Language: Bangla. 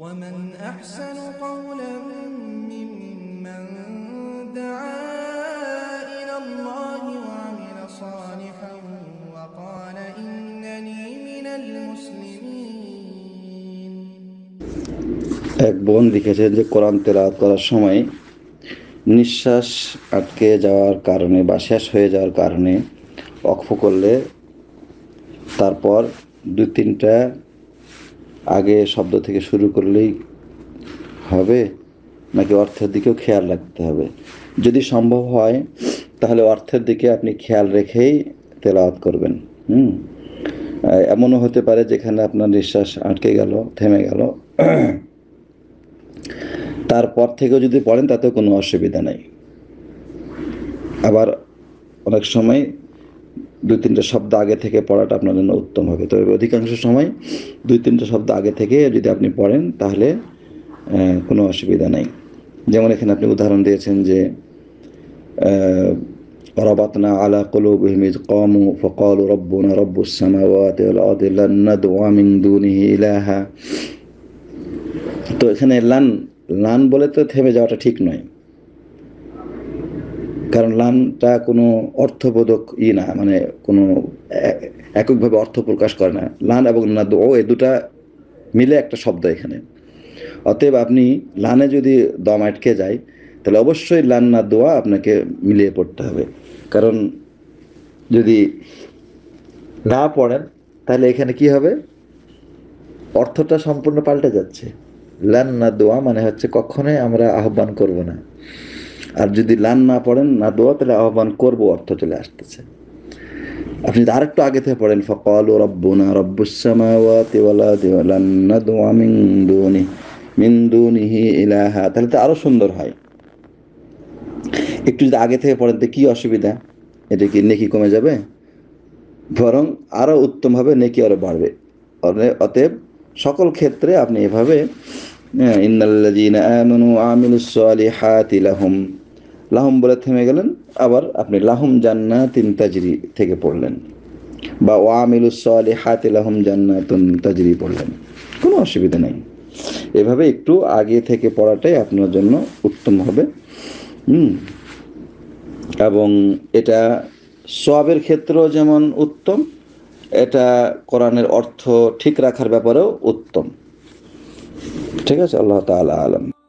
ومن أحسن قولا ممن دعا إلى الله وعمل صالحا وقال إنني من المسلمين এক বোন লিখেছে যে কোরআন তেলাওয়াত করার সময় নিঃশ্বাস আটকে যাওয়ার কারণে বা শেষ হয়ে যাওয়ার কারণে অক্ষ করলে তারপর দু তিনটা আগে শব্দ থেকে শুরু করলেই হবে নাকি অর্থের দিকেও খেয়াল রাখতে হবে যদি সম্ভব হয় তাহলে অর্থের দিকে আপনি খেয়াল রেখেই তেলাওয়াত করবেন হুম এমনও হতে পারে যেখানে আপনার নিঃশ্বাস আটকে গেল থেমে গেল তারপর থেকেও যদি পড়েন তাতেও কোনো অসুবিধা নেই আবার অনেক সময় দুই তিনটা শব্দ আগে থেকে পড়াটা আপনার জন্য উত্তম হবে তবে অধিকাংশ সময় দুই তিনটা শব্দ আগে থেকে যদি আপনি পড়েন তাহলে কোনো অসুবিধা নাই যেমন এখানে আপনি উদাহরণ দিয়েছেন যে রবাতনা আলা কলু বহমিদ কম ও ربنا رب السماوات তো এখানে লান লান বলে তো থেমে যাওয়াটা ঠিক নয় কারণ লানটা কোনো অর্থবোধক ই না মানে কোনো এককভাবে অর্থ প্রকাশ করে না লান এবং নাদ ও এ দুটা মিলে একটা শব্দ এখানে অতএব আপনি লানে যদি দম আটকে যায় তাহলে অবশ্যই লান না দোয়া আপনাকে মিলিয়ে পড়তে হবে কারণ যদি না পড়েন তাহলে এখানে কি হবে অর্থটা সম্পূর্ণ পাল্টে যাচ্ছে লান না দোয়া মানে হচ্ছে কখনোই আমরা আহ্বান করব না আর যদি লান না পড়েন না দোয়া তাহলে আহ্বান করব অর্থ চলে আসতেছে আপনি যদি আরেকটু আগে থেকে পড়েন ফকল রব্বুনা রব্বুসামাওয়াতি ওয়ালা দিওয়ালান নাদুয়া মিন দুনি মিন দুনিহি ইলাহা তাহলে তো আরও সুন্দর হয় একটু যদি আগে থেকে পড়েন তো কী অসুবিধা এটা কি নেকি কমে যাবে বরং আরও উত্তমভাবে হবে নেকি আরও বাড়বে অতএব সকল ক্ষেত্রে আপনি এভাবে ইন্নাল্লাযীনা আমানু সোয়ালি সালিহাতি লাহুম লাহম বলে থেমে গেলেন আবার আপনি লাহম জান্না তিন তাজরি থেকে পড়লেন বা ওয়ামিলুসলে হাতে লাহম জান্না তুন তাজরি পড়লেন কোনো অসুবিধা নেই এভাবে একটু আগে থেকে পড়াটাই আপনার জন্য উত্তম হবে হুম এবং এটা সবের ক্ষেত্রেও যেমন উত্তম এটা কোরআনের অর্থ ঠিক রাখার ব্যাপারেও উত্তম ঠিক আছে আল্লাহ তালা আলম